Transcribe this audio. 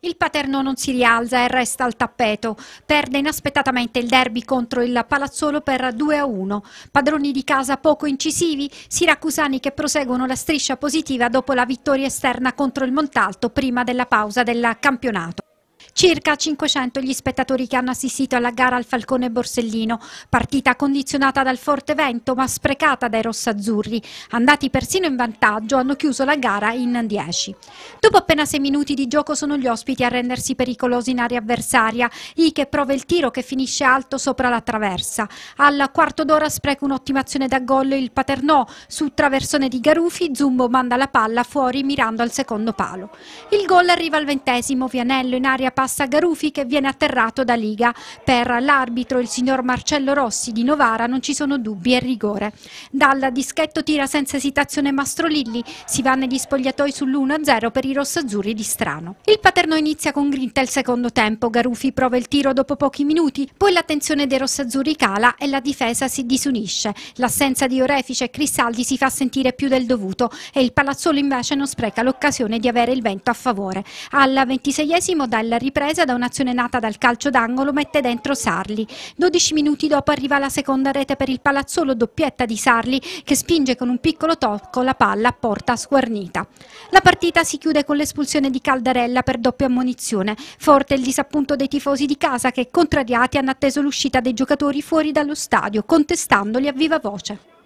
Il Paterno non si rialza e resta al tappeto. Perde inaspettatamente il derby contro il Palazzolo per 2-1. Padroni di casa poco incisivi, siracusani che proseguono la striscia positiva dopo la vittoria esterna contro il Montalto prima della pausa del campionato. Circa 500 gli spettatori che hanno assistito alla gara al Falcone Borsellino, partita condizionata dal forte vento ma sprecata dai rossazzurri, andati persino in vantaggio, hanno chiuso la gara in 10. Dopo appena 6 minuti di gioco sono gli ospiti a rendersi pericolosi in area avversaria, I che prova il tiro che finisce alto sopra la traversa. Al quarto d'ora spreca un'ottimazione da gol il Paternò, su traversone di Garufi Zumbo manda la palla fuori mirando al secondo palo. Il gol arriva al ventesimo, Vianello in area passa passa Garufi che viene atterrato da Liga. Per l'arbitro, il signor Marcello Rossi di Novara, non ci sono dubbi e rigore. Dal dischetto tira senza esitazione Mastrolilli, si va negli spogliatoi sull'1-0 per i rossazzurri di Strano. Il Paterno inizia con grinta il secondo tempo, Garufi prova il tiro dopo pochi minuti, poi l'attenzione dei rossazzurri cala e la difesa si disunisce. L'assenza di Orefice e Cristaldi si fa sentire più del dovuto e il Palazzolo invece non spreca l'occasione di avere il vento a favore. Al ventiseiesimo dal ripeto ripresa da un'azione nata dal calcio d'angolo mette dentro Sarli. 12 minuti dopo arriva la seconda rete per il palazzolo doppietta di Sarli che spinge con un piccolo tocco la palla a porta squarnita. La partita si chiude con l'espulsione di Caldarella per doppia ammonizione. Forte il disappunto dei tifosi di casa che contrariati hanno atteso l'uscita dei giocatori fuori dallo stadio contestandoli a viva voce.